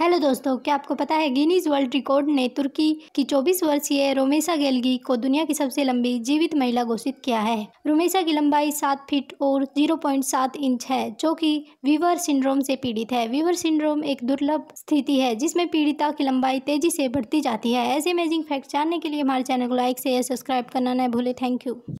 hello दोस्तों क्या आपको पता है गिनीज वर्ल्ड रिकॉर्ड ने तुर्की की 24 वर्षीय रोमेसा गेलगी को दुनिया की सबसे लंबी जीवित महिला घोषित किया है रोमेसा की लंबाई 7 फीट और 0.7 इंच है जो कि वीवर सिंड्रोम से पीड़ित है वीवर सिंड्रोम एक दुर्लभ स्थिति है जिसमें पीड़िता की लंबाई तेजी से बढ़ती जाती है ऐसे अमेजिंग फैक्ट जानने के लिए हमारे चैनल को लाइक से सब्सक्राइब करना न भूले थैंक यू